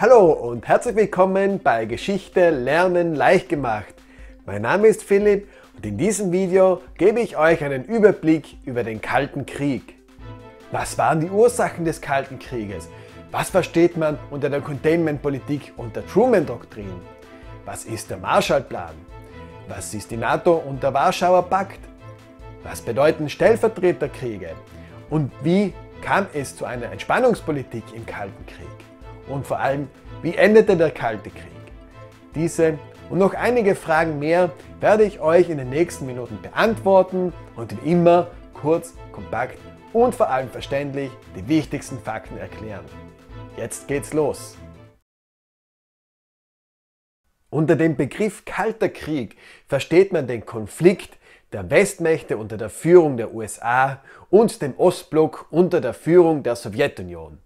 Hallo und herzlich willkommen bei Geschichte Lernen leicht gemacht. Mein Name ist Philipp und in diesem Video gebe ich euch einen Überblick über den Kalten Krieg. Was waren die Ursachen des Kalten Krieges? Was versteht man unter der Containment-Politik und der Truman-Doktrin? Was ist der Marshallplan? Was ist die NATO und der Warschauer Pakt? Was bedeuten Stellvertreterkriege? Und wie kam es zu einer Entspannungspolitik im Kalten Krieg? Und vor allem, wie endete der Kalte Krieg? Diese und noch einige Fragen mehr werde ich euch in den nächsten Minuten beantworten und wie immer kurz, kompakt und vor allem verständlich die wichtigsten Fakten erklären. Jetzt geht's los! Unter dem Begriff Kalter Krieg versteht man den Konflikt der Westmächte unter der Führung der USA und dem Ostblock unter der Führung der Sowjetunion.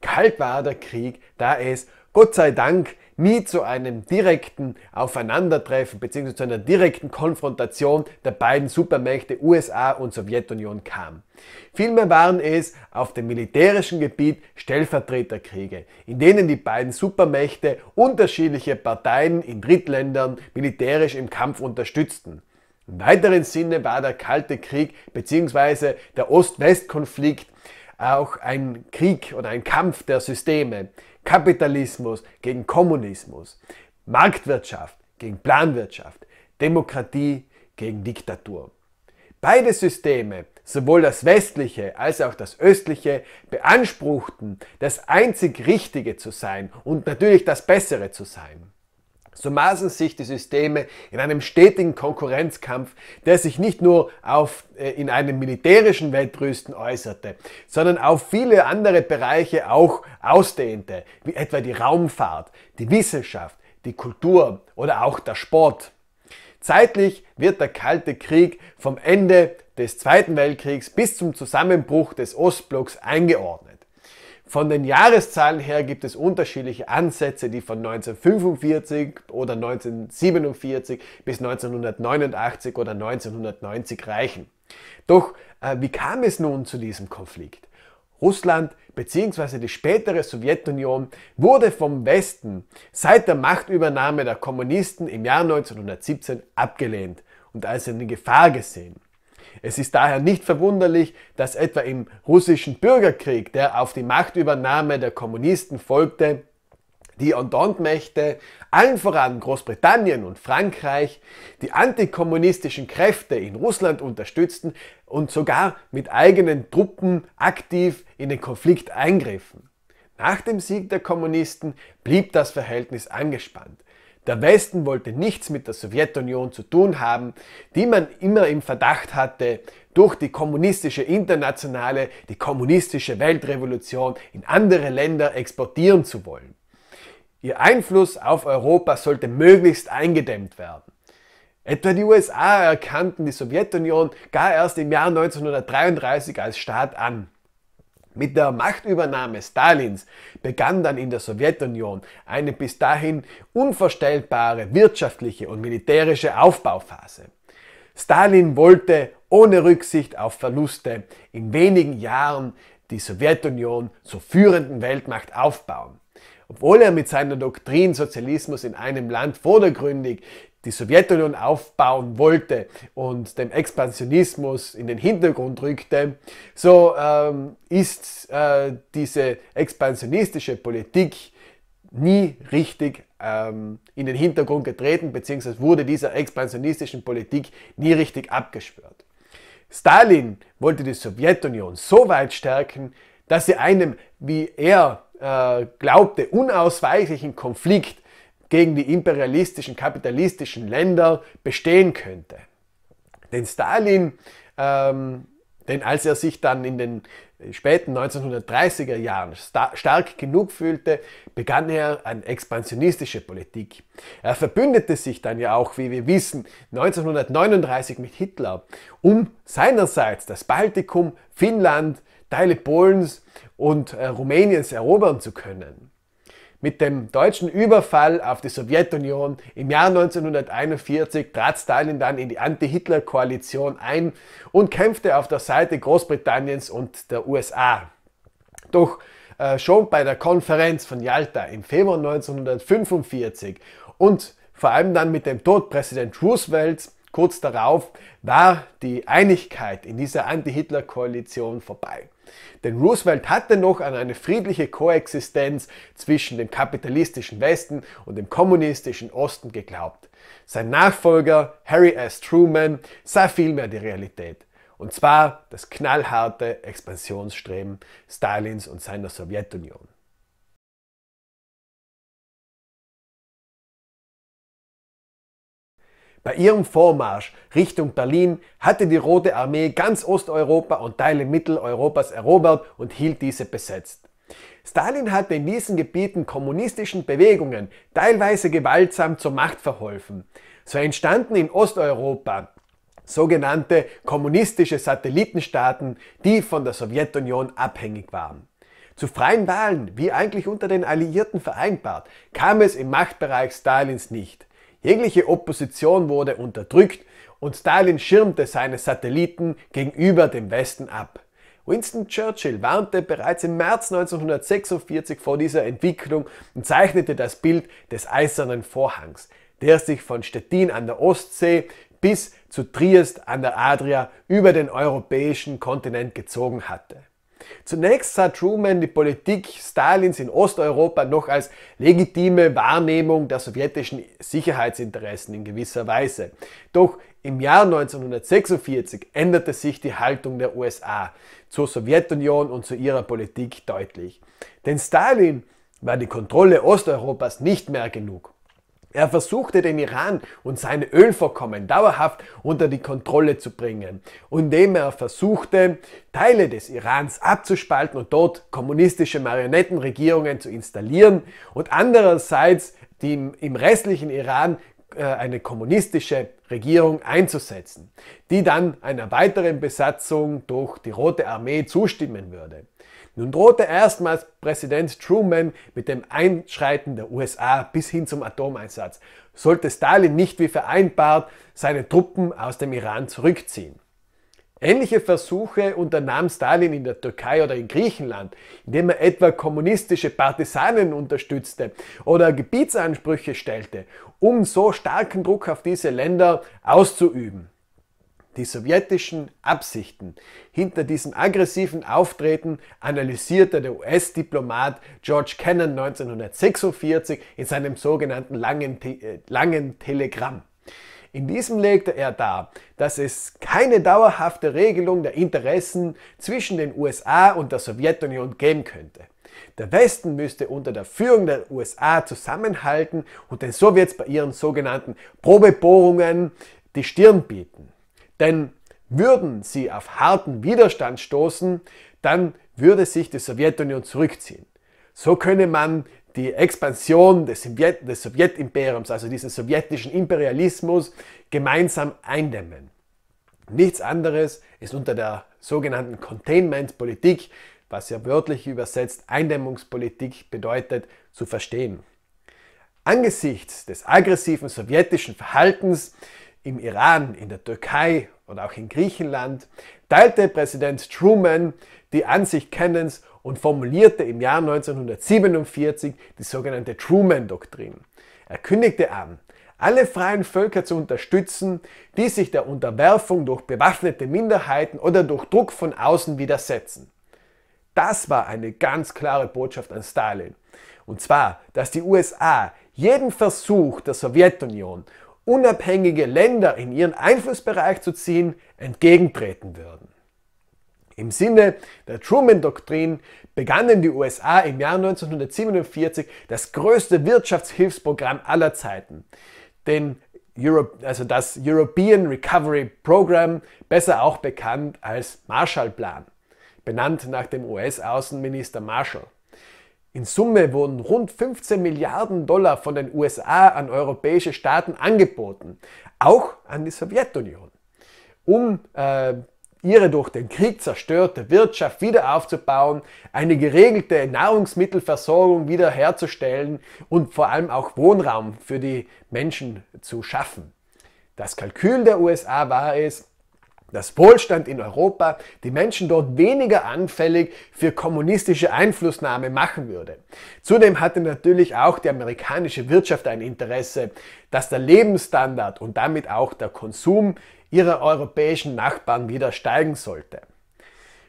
Kalt war der Krieg, da es Gott sei Dank nie zu einem direkten Aufeinandertreffen bzw. zu einer direkten Konfrontation der beiden Supermächte USA und Sowjetunion kam. Vielmehr waren es auf dem militärischen Gebiet Stellvertreterkriege, in denen die beiden Supermächte unterschiedliche Parteien in Drittländern militärisch im Kampf unterstützten. Im weiteren Sinne war der Kalte Krieg bzw. der Ost-West-Konflikt auch ein Krieg oder ein Kampf der Systeme. Kapitalismus gegen Kommunismus, Marktwirtschaft gegen Planwirtschaft, Demokratie gegen Diktatur. Beide Systeme, sowohl das westliche als auch das östliche, beanspruchten, das einzig Richtige zu sein und natürlich das Bessere zu sein. So maßen sich die Systeme in einem stetigen Konkurrenzkampf, der sich nicht nur auf, äh, in einem militärischen Wettrüsten äußerte, sondern auf viele andere Bereiche auch ausdehnte, wie etwa die Raumfahrt, die Wissenschaft, die Kultur oder auch der Sport. Zeitlich wird der Kalte Krieg vom Ende des Zweiten Weltkriegs bis zum Zusammenbruch des Ostblocks eingeordnet. Von den Jahreszahlen her gibt es unterschiedliche Ansätze, die von 1945 oder 1947 bis 1989 oder 1990 reichen. Doch äh, wie kam es nun zu diesem Konflikt? Russland bzw. die spätere Sowjetunion wurde vom Westen seit der Machtübernahme der Kommunisten im Jahr 1917 abgelehnt und als eine Gefahr gesehen. Es ist daher nicht verwunderlich, dass etwa im russischen Bürgerkrieg, der auf die Machtübernahme der Kommunisten folgte, die Entente-Mächte, allen voran Großbritannien und Frankreich, die antikommunistischen Kräfte in Russland unterstützten und sogar mit eigenen Truppen aktiv in den Konflikt eingriffen. Nach dem Sieg der Kommunisten blieb das Verhältnis angespannt. Der Westen wollte nichts mit der Sowjetunion zu tun haben, die man immer im Verdacht hatte, durch die kommunistische Internationale, die kommunistische Weltrevolution in andere Länder exportieren zu wollen. Ihr Einfluss auf Europa sollte möglichst eingedämmt werden. Etwa die USA erkannten die Sowjetunion gar erst im Jahr 1933 als Staat an. Mit der Machtübernahme Stalins begann dann in der Sowjetunion eine bis dahin unvorstellbare wirtschaftliche und militärische Aufbauphase. Stalin wollte ohne Rücksicht auf Verluste in wenigen Jahren die Sowjetunion zur führenden Weltmacht aufbauen. Obwohl er mit seiner Doktrin Sozialismus in einem Land vordergründig die Sowjetunion aufbauen wollte und dem Expansionismus in den Hintergrund rückte, so ähm, ist äh, diese expansionistische Politik nie richtig ähm, in den Hintergrund getreten, beziehungsweise wurde dieser expansionistischen Politik nie richtig abgespürt. Stalin wollte die Sowjetunion so weit stärken, dass sie einem, wie er äh, glaubte, unausweichlichen Konflikt gegen die imperialistischen, kapitalistischen Länder bestehen könnte. Denn Stalin, ähm, denn als er sich dann in den späten 1930er Jahren stark genug fühlte, begann er eine expansionistische Politik. Er verbündete sich dann ja auch, wie wir wissen, 1939 mit Hitler, um seinerseits das Baltikum, Finnland, Teile Polens und äh, Rumäniens erobern zu können. Mit dem deutschen Überfall auf die Sowjetunion im Jahr 1941 trat Stalin dann in die Anti-Hitler-Koalition ein und kämpfte auf der Seite Großbritanniens und der USA. Doch äh, schon bei der Konferenz von Yalta im Februar 1945 und vor allem dann mit dem Tod Präsident Roosevelt Kurz darauf war die Einigkeit in dieser Anti-Hitler-Koalition vorbei. Denn Roosevelt hatte noch an eine friedliche Koexistenz zwischen dem kapitalistischen Westen und dem kommunistischen Osten geglaubt. Sein Nachfolger Harry S. Truman sah vielmehr die Realität. Und zwar das knallharte Expansionsstreben Stalins und seiner Sowjetunion. Bei ihrem Vormarsch Richtung Berlin hatte die Rote Armee ganz Osteuropa und Teile Mitteleuropas erobert und hielt diese besetzt. Stalin hatte in diesen Gebieten kommunistischen Bewegungen teilweise gewaltsam zur Macht verholfen. So entstanden in Osteuropa sogenannte kommunistische Satellitenstaaten, die von der Sowjetunion abhängig waren. Zu freien Wahlen, wie eigentlich unter den Alliierten vereinbart, kam es im Machtbereich Stalins nicht. Jegliche Opposition wurde unterdrückt und Stalin schirmte seine Satelliten gegenüber dem Westen ab. Winston Churchill warnte bereits im März 1946 vor dieser Entwicklung und zeichnete das Bild des Eisernen Vorhangs, der sich von Stettin an der Ostsee bis zu Triest an der Adria über den europäischen Kontinent gezogen hatte. Zunächst sah Truman die Politik Stalins in Osteuropa noch als legitime Wahrnehmung der sowjetischen Sicherheitsinteressen in gewisser Weise. Doch im Jahr 1946 änderte sich die Haltung der USA zur Sowjetunion und zu ihrer Politik deutlich. Denn Stalin war die Kontrolle Osteuropas nicht mehr genug. Er versuchte den Iran und seine Ölvorkommen dauerhaft unter die Kontrolle zu bringen, indem er versuchte, Teile des Irans abzuspalten und dort kommunistische Marionettenregierungen zu installieren und andererseits die im restlichen Iran äh, eine kommunistische Regierung einzusetzen, die dann einer weiteren Besatzung durch die Rote Armee zustimmen würde. Nun drohte erstmals Präsident Truman mit dem Einschreiten der USA bis hin zum Atomeinsatz, sollte Stalin nicht wie vereinbart seine Truppen aus dem Iran zurückziehen. Ähnliche Versuche unternahm Stalin in der Türkei oder in Griechenland, indem er etwa kommunistische Partisanen unterstützte oder Gebietsansprüche stellte, um so starken Druck auf diese Länder auszuüben die sowjetischen Absichten. Hinter diesem aggressiven Auftreten analysierte der US-Diplomat George Kennan 1946 in seinem sogenannten langen, Te äh, langen Telegramm. In diesem legte er dar, dass es keine dauerhafte Regelung der Interessen zwischen den USA und der Sowjetunion geben könnte. Der Westen müsste unter der Führung der USA zusammenhalten und den Sowjets bei ihren sogenannten Probebohrungen die Stirn bieten. Denn würden sie auf harten Widerstand stoßen, dann würde sich die Sowjetunion zurückziehen. So könne man die Expansion des, Sowjet des Sowjetimperiums, also diesen sowjetischen Imperialismus, gemeinsam eindämmen. Nichts anderes ist unter der sogenannten Containment-Politik, was ja wörtlich übersetzt Eindämmungspolitik bedeutet, zu verstehen. Angesichts des aggressiven sowjetischen Verhaltens im Iran, in der Türkei und auch in Griechenland, teilte Präsident Truman die Ansicht Kennens und formulierte im Jahr 1947 die sogenannte Truman-Doktrin. Er kündigte an, alle freien Völker zu unterstützen, die sich der Unterwerfung durch bewaffnete Minderheiten oder durch Druck von außen widersetzen. Das war eine ganz klare Botschaft an Stalin. Und zwar, dass die USA jeden Versuch der Sowjetunion unabhängige Länder in ihren Einflussbereich zu ziehen, entgegentreten würden. Im Sinne der Truman-Doktrin begannen die USA im Jahr 1947 das größte Wirtschaftshilfsprogramm aller Zeiten, den Europe, also das European Recovery Program, besser auch bekannt als Marshall-Plan, benannt nach dem US-Außenminister Marshall. In Summe wurden rund 15 Milliarden Dollar von den USA an europäische Staaten angeboten, auch an die Sowjetunion, um äh, ihre durch den Krieg zerstörte Wirtschaft wieder aufzubauen, eine geregelte Nahrungsmittelversorgung wiederherzustellen und vor allem auch Wohnraum für die Menschen zu schaffen. Das Kalkül der USA war es, dass Wohlstand in Europa die Menschen dort weniger anfällig für kommunistische Einflussnahme machen würde. Zudem hatte natürlich auch die amerikanische Wirtschaft ein Interesse, dass der Lebensstandard und damit auch der Konsum ihrer europäischen Nachbarn wieder steigen sollte.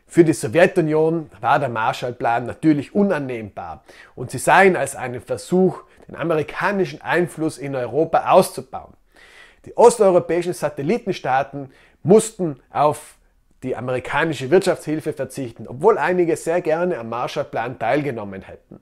Für die Sowjetunion war der Marshallplan natürlich unannehmbar und sie sah ihn als einen Versuch, den amerikanischen Einfluss in Europa auszubauen. Die osteuropäischen Satellitenstaaten mussten auf die amerikanische Wirtschaftshilfe verzichten, obwohl einige sehr gerne am Marshallplan teilgenommen hätten.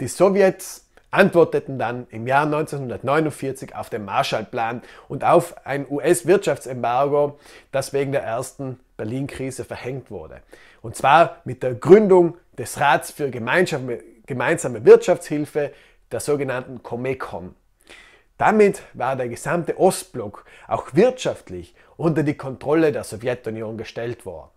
Die Sowjets antworteten dann im Jahr 1949 auf den Marshallplan und auf ein US-Wirtschaftsembargo, das wegen der ersten Berlin-Krise verhängt wurde. Und zwar mit der Gründung des Rats für gemeinsame, Wirtschaftshilfe, der sogenannten COMECON. Damit war der gesamte Ostblock auch wirtschaftlich unter die Kontrolle der Sowjetunion gestellt worden.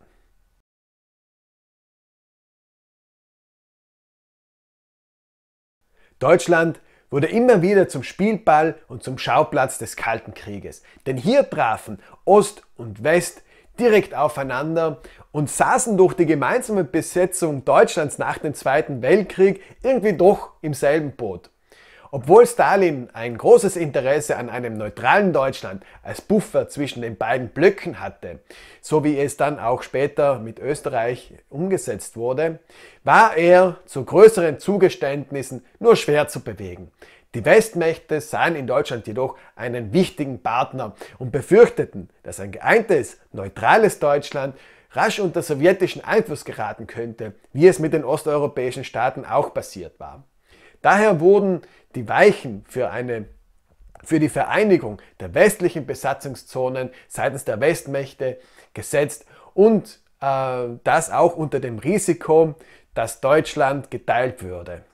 Deutschland wurde immer wieder zum Spielball und zum Schauplatz des Kalten Krieges. Denn hier trafen Ost und West direkt aufeinander und saßen durch die gemeinsame Besetzung Deutschlands nach dem Zweiten Weltkrieg irgendwie doch im selben Boot. Obwohl Stalin ein großes Interesse an einem neutralen Deutschland als Buffer zwischen den beiden Blöcken hatte, so wie es dann auch später mit Österreich umgesetzt wurde, war er zu größeren Zugeständnissen nur schwer zu bewegen. Die Westmächte sahen in Deutschland jedoch einen wichtigen Partner und befürchteten, dass ein geeintes, neutrales Deutschland rasch unter sowjetischen Einfluss geraten könnte, wie es mit den osteuropäischen Staaten auch passiert war. Daher wurden die Weichen für eine für die Vereinigung der westlichen Besatzungszonen seitens der Westmächte gesetzt und äh, das auch unter dem Risiko, dass Deutschland geteilt würde.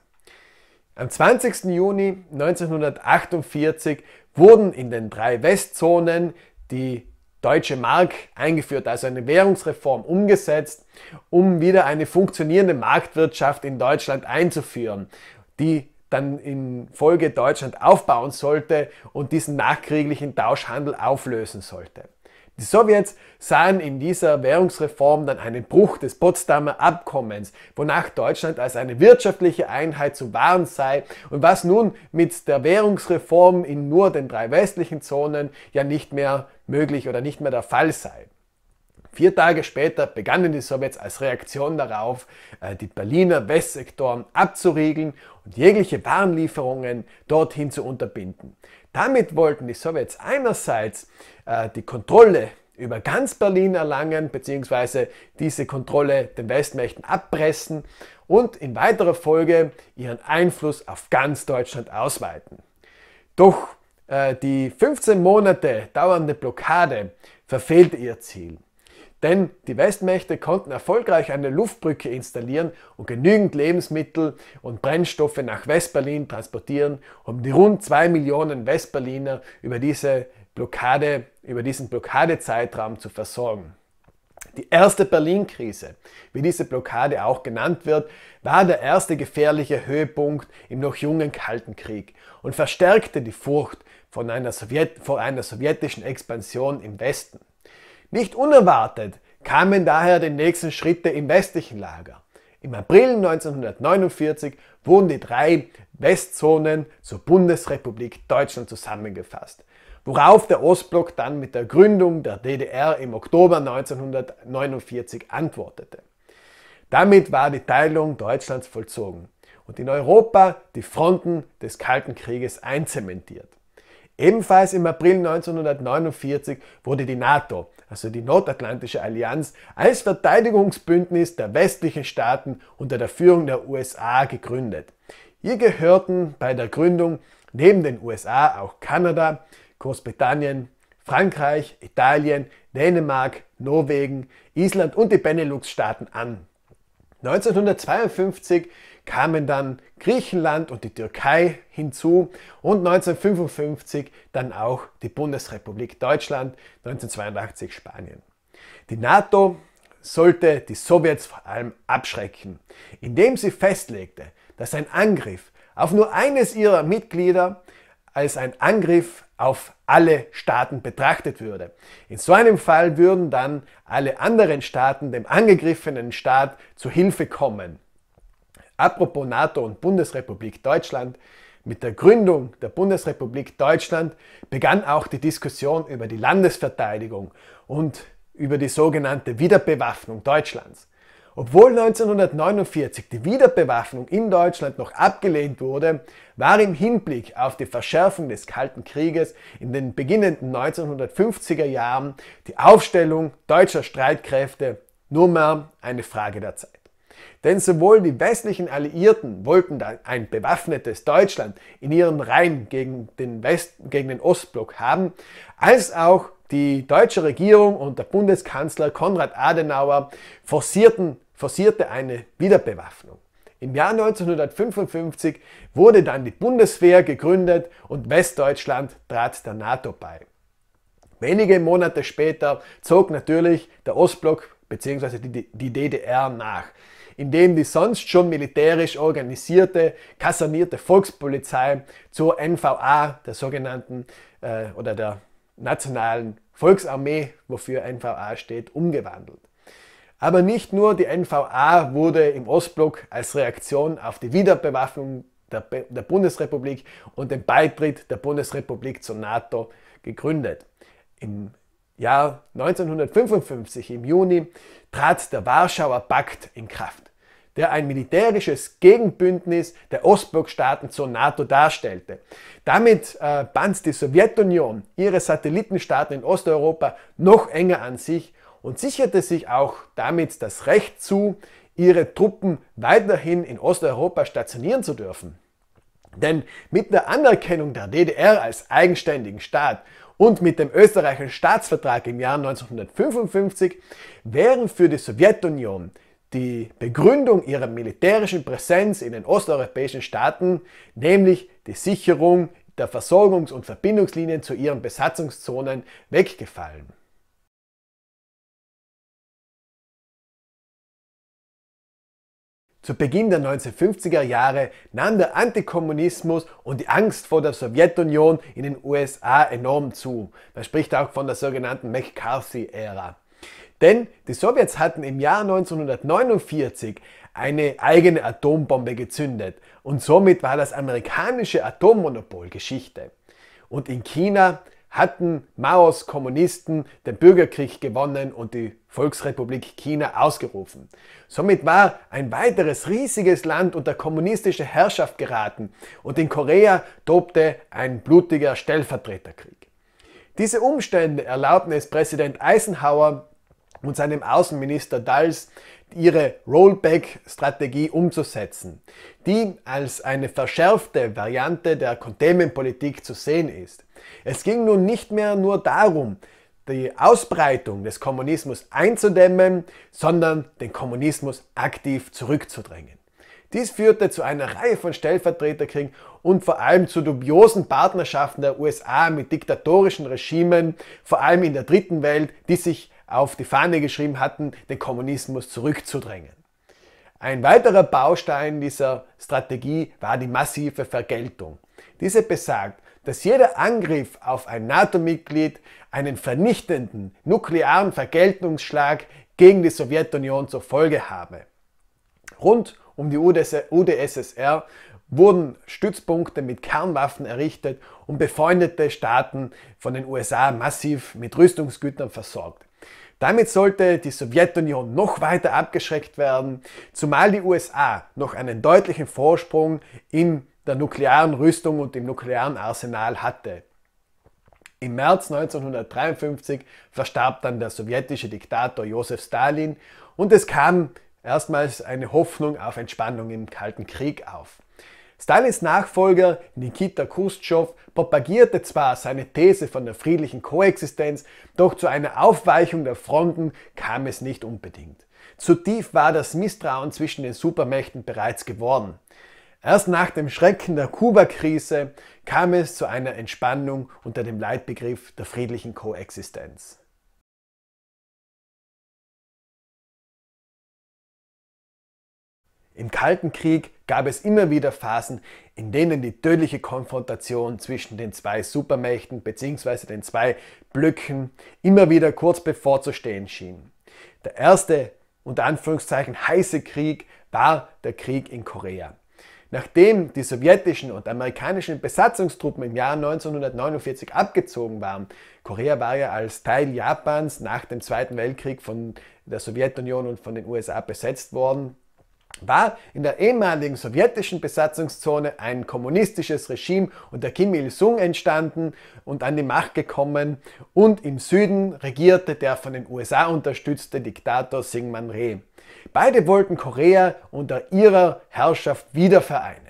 Am 20. Juni 1948 wurden in den drei Westzonen die deutsche Mark eingeführt, also eine Währungsreform umgesetzt, um wieder eine funktionierende Marktwirtschaft in Deutschland einzuführen die dann in Folge Deutschland aufbauen sollte und diesen nachkrieglichen Tauschhandel auflösen sollte. Die Sowjets sahen in dieser Währungsreform dann einen Bruch des Potsdamer Abkommens, wonach Deutschland als eine wirtschaftliche Einheit zu wahren sei und was nun mit der Währungsreform in nur den drei westlichen Zonen ja nicht mehr möglich oder nicht mehr der Fall sei. Vier Tage später begannen die Sowjets als Reaktion darauf, äh, die Berliner Westsektoren abzuriegeln und jegliche Warenlieferungen dorthin zu unterbinden. Damit wollten die Sowjets einerseits äh, die Kontrolle über ganz Berlin erlangen, beziehungsweise diese Kontrolle den Westmächten abpressen und in weiterer Folge ihren Einfluss auf ganz Deutschland ausweiten. Doch äh, die 15 Monate dauernde Blockade verfehlte ihr Ziel. Denn die Westmächte konnten erfolgreich eine Luftbrücke installieren und genügend Lebensmittel und Brennstoffe nach Westberlin transportieren, um die rund zwei Millionen Westberliner über diese Blockade, über diesen Blockadezeitraum zu versorgen. Die erste Berlin-Krise, wie diese Blockade auch genannt wird, war der erste gefährliche Höhepunkt im noch jungen Kalten Krieg und verstärkte die Furcht von einer Sowjet vor einer sowjetischen Expansion im Westen. Nicht unerwartet kamen daher die nächsten Schritte im westlichen Lager. Im April 1949 wurden die drei Westzonen zur Bundesrepublik Deutschland zusammengefasst, worauf der Ostblock dann mit der Gründung der DDR im Oktober 1949 antwortete. Damit war die Teilung Deutschlands vollzogen und in Europa die Fronten des Kalten Krieges einzementiert. Ebenfalls im April 1949 wurde die NATO also die Nordatlantische Allianz, als Verteidigungsbündnis der westlichen Staaten unter der Führung der USA gegründet. Hier gehörten bei der Gründung neben den USA auch Kanada, Großbritannien, Frankreich, Italien, Dänemark, Norwegen, Island und die Benelux-Staaten an. 1952 kamen dann Griechenland und die Türkei hinzu und 1955 dann auch die Bundesrepublik Deutschland, 1982 Spanien. Die NATO sollte die Sowjets vor allem abschrecken, indem sie festlegte, dass ein Angriff auf nur eines ihrer Mitglieder als ein Angriff auf alle Staaten betrachtet würde. In so einem Fall würden dann alle anderen Staaten dem angegriffenen Staat zu Hilfe kommen. Apropos NATO und Bundesrepublik Deutschland. Mit der Gründung der Bundesrepublik Deutschland begann auch die Diskussion über die Landesverteidigung und über die sogenannte Wiederbewaffnung Deutschlands. Obwohl 1949 die Wiederbewaffnung in Deutschland noch abgelehnt wurde, war im Hinblick auf die Verschärfung des Kalten Krieges in den beginnenden 1950er Jahren die Aufstellung deutscher Streitkräfte nur mehr eine Frage der Zeit. Denn sowohl die westlichen Alliierten wollten ein bewaffnetes Deutschland in ihren Reihen gegen den, West, gegen den Ostblock haben, als auch die deutsche Regierung und der Bundeskanzler Konrad Adenauer forcierten, forcierte eine Wiederbewaffnung. Im Jahr 1955 wurde dann die Bundeswehr gegründet und Westdeutschland trat der NATO bei. Wenige Monate später zog natürlich der Ostblock bzw. die DDR nach in dem die sonst schon militärisch organisierte, kasernierte Volkspolizei zur NVA, der sogenannten äh, oder der nationalen Volksarmee, wofür NVA steht, umgewandelt. Aber nicht nur die NVA wurde im Ostblock als Reaktion auf die Wiederbewaffnung der, der Bundesrepublik und den Beitritt der Bundesrepublik zur NATO gegründet. Im Jahr 1955 im Juni trat der Warschauer Pakt in Kraft, der ein militärisches Gegenbündnis der Ostblockstaaten zur NATO darstellte. Damit äh, band die Sowjetunion ihre Satellitenstaaten in Osteuropa noch enger an sich und sicherte sich auch damit das Recht zu, ihre Truppen weiterhin in Osteuropa stationieren zu dürfen. Denn mit der Anerkennung der DDR als eigenständigen Staat und mit dem österreichischen Staatsvertrag im Jahr 1955 wären für die Sowjetunion die Begründung ihrer militärischen Präsenz in den osteuropäischen Staaten, nämlich die Sicherung der Versorgungs- und Verbindungslinien zu ihren Besatzungszonen, weggefallen. Zu Beginn der 1950er Jahre nahm der Antikommunismus und die Angst vor der Sowjetunion in den USA enorm zu. Man spricht auch von der sogenannten McCarthy-Ära. Denn die Sowjets hatten im Jahr 1949 eine eigene Atombombe gezündet und somit war das amerikanische Atommonopol Geschichte. Und in China hatten Maos Kommunisten den Bürgerkrieg gewonnen und die Volksrepublik China ausgerufen. Somit war ein weiteres riesiges Land unter kommunistische Herrschaft geraten und in Korea tobte ein blutiger Stellvertreterkrieg. Diese Umstände erlaubten es Präsident Eisenhower und seinem Außenminister Dals ihre Rollback-Strategie umzusetzen, die als eine verschärfte Variante der Containment-Politik zu sehen ist. Es ging nun nicht mehr nur darum, die Ausbreitung des Kommunismus einzudämmen, sondern den Kommunismus aktiv zurückzudrängen. Dies führte zu einer Reihe von Stellvertreterkriegen und vor allem zu dubiosen Partnerschaften der USA mit diktatorischen Regimen, vor allem in der dritten Welt, die sich auf die Fahne geschrieben hatten, den Kommunismus zurückzudrängen. Ein weiterer Baustein dieser Strategie war die massive Vergeltung. Diese besagt, dass jeder Angriff auf ein NATO-Mitglied einen vernichtenden nuklearen Vergeltungsschlag gegen die Sowjetunion zur Folge habe. Rund um die UdSSR wurden Stützpunkte mit Kernwaffen errichtet und befreundete Staaten von den USA massiv mit Rüstungsgütern versorgt. Damit sollte die Sowjetunion noch weiter abgeschreckt werden, zumal die USA noch einen deutlichen Vorsprung in der nuklearen Rüstung und dem nuklearen Arsenal hatte. Im März 1953 verstarb dann der sowjetische Diktator Josef Stalin und es kam erstmals eine Hoffnung auf Entspannung im Kalten Krieg auf. Stalins Nachfolger Nikita Khrushchev propagierte zwar seine These von der friedlichen Koexistenz, doch zu einer Aufweichung der Fronten kam es nicht unbedingt. Zu tief war das Misstrauen zwischen den Supermächten bereits geworden. Erst nach dem Schrecken der Kuba-Krise kam es zu einer Entspannung unter dem Leitbegriff der friedlichen Koexistenz. Im Kalten Krieg gab es immer wieder Phasen, in denen die tödliche Konfrontation zwischen den zwei Supermächten bzw. den zwei Blöcken immer wieder kurz bevorzustehen schien. Der erste, unter Anführungszeichen, heiße Krieg war der Krieg in Korea. Nachdem die sowjetischen und amerikanischen Besatzungstruppen im Jahr 1949 abgezogen waren, Korea war ja als Teil Japans nach dem Zweiten Weltkrieg von der Sowjetunion und von den USA besetzt worden, war in der ehemaligen sowjetischen Besatzungszone ein kommunistisches Regime unter Kim Il-sung entstanden und an die Macht gekommen und im Süden regierte der von den USA unterstützte Diktator Syngman Rhee. Beide wollten Korea unter ihrer Herrschaft wieder vereinen.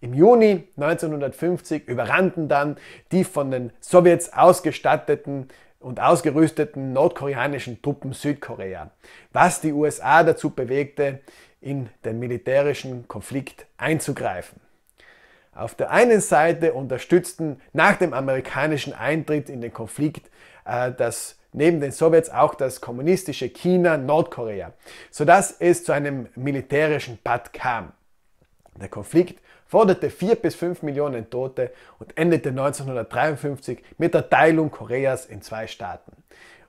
Im Juni 1950 überrannten dann die von den Sowjets ausgestatteten und ausgerüsteten nordkoreanischen Truppen Südkorea, was die USA dazu bewegte, in den militärischen Konflikt einzugreifen. Auf der einen Seite unterstützten nach dem amerikanischen Eintritt in den Konflikt äh, das neben den Sowjets auch das kommunistische China Nordkorea, sodass es zu einem militärischen Patt kam. Der Konflikt forderte 4 bis 5 Millionen Tote und endete 1953 mit der Teilung Koreas in zwei Staaten.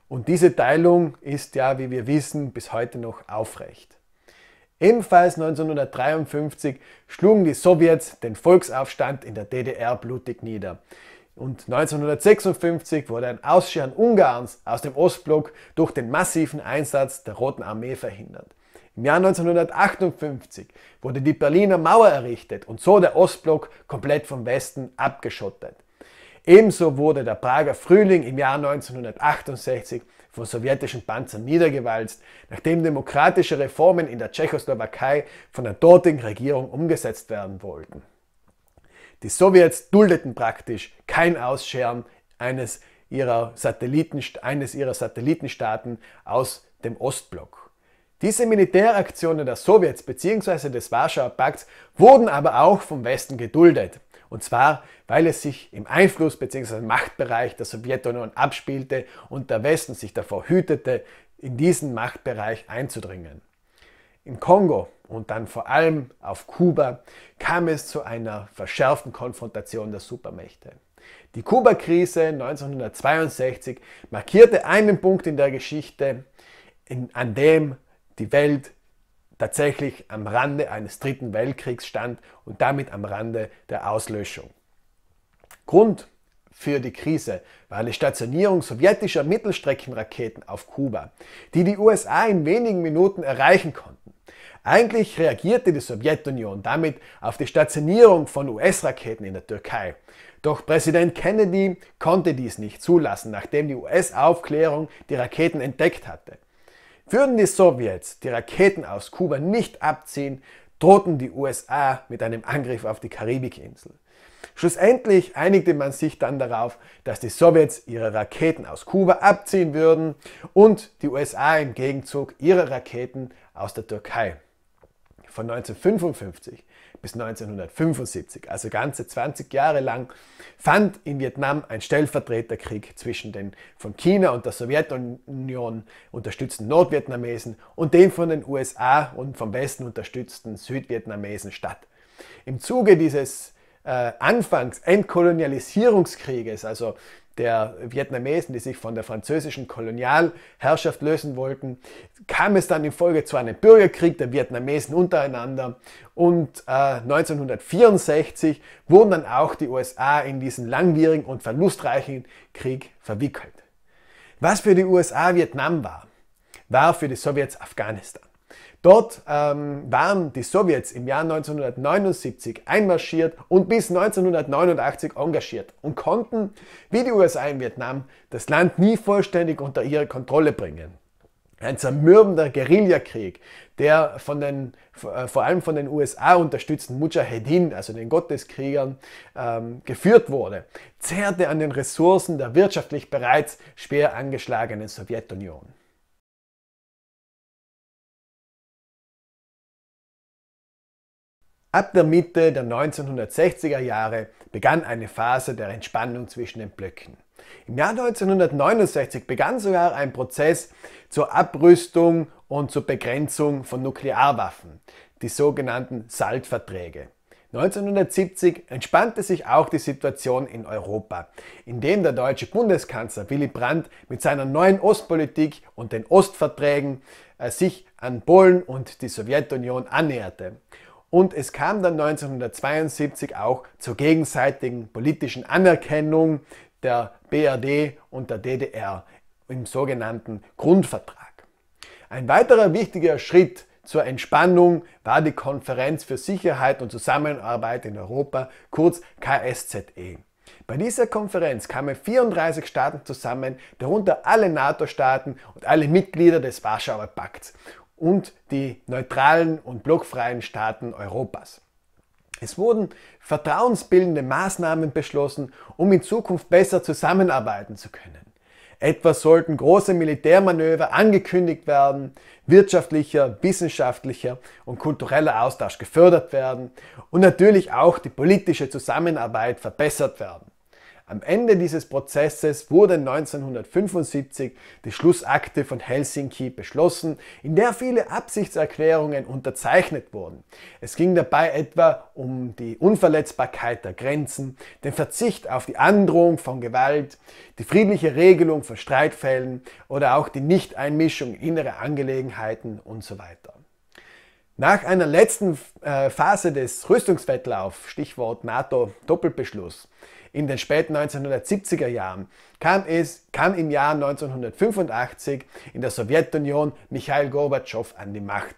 Und diese Teilung ist ja, wie wir wissen, bis heute noch aufrecht. Ebenfalls 1953 schlugen die Sowjets den Volksaufstand in der DDR blutig nieder und 1956 wurde ein Ausscheren Ungarns aus dem Ostblock durch den massiven Einsatz der Roten Armee verhindert. Im Jahr 1958 wurde die Berliner Mauer errichtet und so der Ostblock komplett vom Westen abgeschottet. Ebenso wurde der Prager Frühling im Jahr 1968 von sowjetischen Panzern niedergewalzt, nachdem demokratische Reformen in der Tschechoslowakei von der dortigen Regierung umgesetzt werden wollten. Die Sowjets duldeten praktisch kein Ausscheren eines ihrer, Satelliten, eines ihrer Satellitenstaaten aus dem Ostblock. Diese Militäraktionen der Sowjets bzw. des Warschauer Pakts wurden aber auch vom Westen geduldet. Und zwar, weil es sich im Einfluss bzw. Machtbereich der Sowjetunion abspielte und der Westen sich davor hütete, in diesen Machtbereich einzudringen. Im Kongo und dann vor allem auf Kuba kam es zu einer verschärften Konfrontation der Supermächte. Die Kuba-Krise 1962 markierte einen Punkt in der Geschichte, in, an dem die Welt tatsächlich am Rande eines dritten Weltkriegs stand und damit am Rande der Auslöschung. Grund für die Krise war eine Stationierung sowjetischer Mittelstreckenraketen auf Kuba, die die USA in wenigen Minuten erreichen konnten. Eigentlich reagierte die Sowjetunion damit auf die Stationierung von US-Raketen in der Türkei. Doch Präsident Kennedy konnte dies nicht zulassen, nachdem die US-Aufklärung die Raketen entdeckt hatte. Würden die Sowjets die Raketen aus Kuba nicht abziehen, drohten die USA mit einem Angriff auf die Karibikinsel. Schlussendlich einigte man sich dann darauf, dass die Sowjets ihre Raketen aus Kuba abziehen würden und die USA im Gegenzug ihre Raketen aus der Türkei von 1955 bis 1975, also ganze 20 Jahre lang, fand in Vietnam ein Stellvertreterkrieg zwischen den von China und der Sowjetunion unterstützten Nordvietnamesen und den von den USA und vom Westen unterstützten Südvietnamesen statt. Im Zuge dieses äh, Anfangs Entkolonialisierungskrieges, also der Vietnamesen, die sich von der französischen Kolonialherrschaft lösen wollten, kam es dann in Folge zu einem Bürgerkrieg der Vietnamesen untereinander und äh, 1964 wurden dann auch die USA in diesen langwierigen und verlustreichen Krieg verwickelt. Was für die USA Vietnam war, war für die Sowjets Afghanistan. Dort ähm, waren die Sowjets im Jahr 1979 einmarschiert und bis 1989 engagiert und konnten, wie die USA in Vietnam, das Land nie vollständig unter ihre Kontrolle bringen. Ein zermürbender Guerillakrieg, der von den, äh, vor allem von den USA unterstützten Mujahedin, also den Gotteskriegern, ähm, geführt wurde, zehrte an den Ressourcen der wirtschaftlich bereits schwer angeschlagenen Sowjetunion. Ab der Mitte der 1960er Jahre begann eine Phase der Entspannung zwischen den Blöcken. Im Jahr 1969 begann sogar ein Prozess zur Abrüstung und zur Begrenzung von Nuklearwaffen, die sogenannten SALT-Verträge. 1970 entspannte sich auch die Situation in Europa, indem der deutsche Bundeskanzler Willy Brandt mit seiner neuen Ostpolitik und den Ostverträgen äh, sich an Polen und die Sowjetunion annäherte und es kam dann 1972 auch zur gegenseitigen politischen Anerkennung der BRD und der DDR im sogenannten Grundvertrag. Ein weiterer wichtiger Schritt zur Entspannung war die Konferenz für Sicherheit und Zusammenarbeit in Europa, kurz KSZE. Bei dieser Konferenz kamen 34 Staaten zusammen, darunter alle NATO-Staaten und alle Mitglieder des Warschauer Pakts und die neutralen und blockfreien Staaten Europas. Es wurden vertrauensbildende Maßnahmen beschlossen, um in Zukunft besser zusammenarbeiten zu können. Etwa sollten große Militärmanöver angekündigt werden, wirtschaftlicher, wissenschaftlicher und kultureller Austausch gefördert werden und natürlich auch die politische Zusammenarbeit verbessert werden. Am Ende dieses Prozesses wurde 1975 die Schlussakte von Helsinki beschlossen, in der viele Absichtserklärungen unterzeichnet wurden. Es ging dabei etwa um die Unverletzbarkeit der Grenzen, den Verzicht auf die Androhung von Gewalt, die friedliche Regelung von Streitfällen oder auch die Nichteinmischung in innere Angelegenheiten und so weiter. Nach einer letzten äh, Phase des Rüstungswettlaufs, Stichwort NATO-Doppelbeschluss, in den späten 1970er Jahren kam es, kam im Jahr 1985 in der Sowjetunion Michail Gorbatschow an die Macht.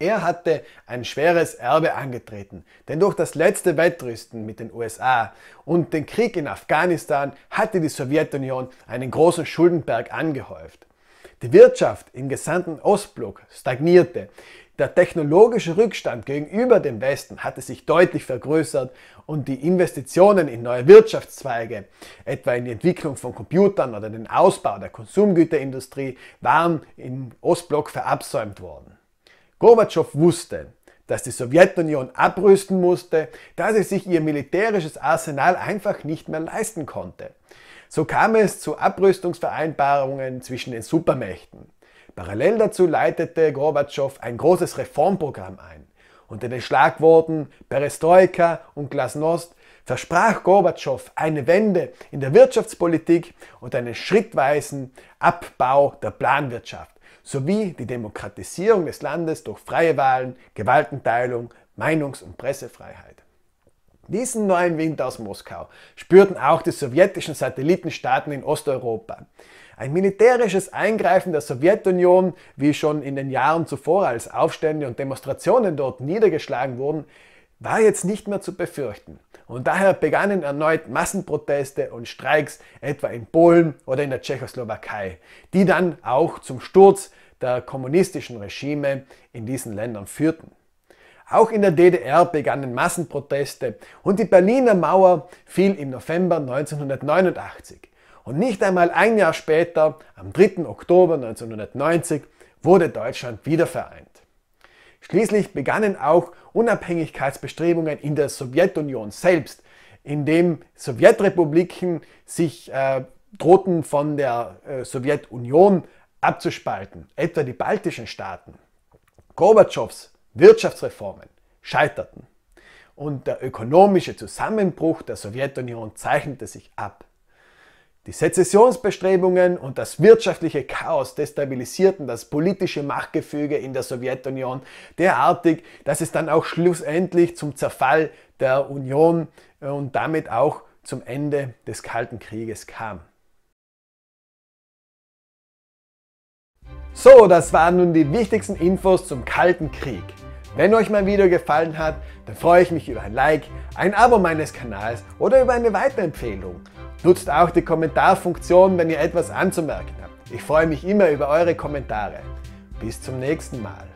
Er hatte ein schweres Erbe angetreten, denn durch das letzte Wettrüsten mit den USA und den Krieg in Afghanistan hatte die Sowjetunion einen großen Schuldenberg angehäuft. Die Wirtschaft im gesamten Ostblock stagnierte. Der technologische Rückstand gegenüber dem Westen hatte sich deutlich vergrößert und die Investitionen in neue Wirtschaftszweige, etwa in die Entwicklung von Computern oder den Ausbau der Konsumgüterindustrie, waren im Ostblock verabsäumt worden. Gorbatschow wusste, dass die Sowjetunion abrüsten musste, da sie sich ihr militärisches Arsenal einfach nicht mehr leisten konnte. So kam es zu Abrüstungsvereinbarungen zwischen den Supermächten. Parallel dazu leitete Gorbatschow ein großes Reformprogramm ein. Unter den Schlagworten Perestroika und Glasnost versprach Gorbatschow eine Wende in der Wirtschaftspolitik und einen schrittweisen Abbau der Planwirtschaft sowie die Demokratisierung des Landes durch freie Wahlen, Gewaltenteilung, Meinungs- und Pressefreiheit. Diesen neuen Wind aus Moskau spürten auch die sowjetischen Satellitenstaaten in Osteuropa. Ein militärisches Eingreifen der Sowjetunion, wie schon in den Jahren zuvor, als Aufstände und Demonstrationen dort niedergeschlagen wurden, war jetzt nicht mehr zu befürchten. Und daher begannen erneut Massenproteste und Streiks, etwa in Polen oder in der Tschechoslowakei, die dann auch zum Sturz der kommunistischen Regime in diesen Ländern führten. Auch in der DDR begannen Massenproteste und die Berliner Mauer fiel im November 1989. Und nicht einmal ein Jahr später, am 3. Oktober 1990, wurde Deutschland wiedervereint. Schließlich begannen auch Unabhängigkeitsbestrebungen in der Sowjetunion selbst, indem Sowjetrepubliken sich äh, drohten von der äh, Sowjetunion abzuspalten, etwa die baltischen Staaten. Gorbatschows Wirtschaftsreformen scheiterten und der ökonomische Zusammenbruch der Sowjetunion zeichnete sich ab. Die Sezessionsbestrebungen und das wirtschaftliche Chaos destabilisierten das politische Machtgefüge in der Sowjetunion derartig, dass es dann auch schlussendlich zum Zerfall der Union äh, und damit auch zum Ende des Kalten Krieges kam. So, das waren nun die wichtigsten Infos zum Kalten Krieg. Wenn euch mein Video gefallen hat, dann freue ich mich über ein Like, ein Abo meines Kanals oder über eine Weiterempfehlung. Nutzt auch die Kommentarfunktion, wenn ihr etwas anzumerken habt. Ich freue mich immer über eure Kommentare. Bis zum nächsten Mal.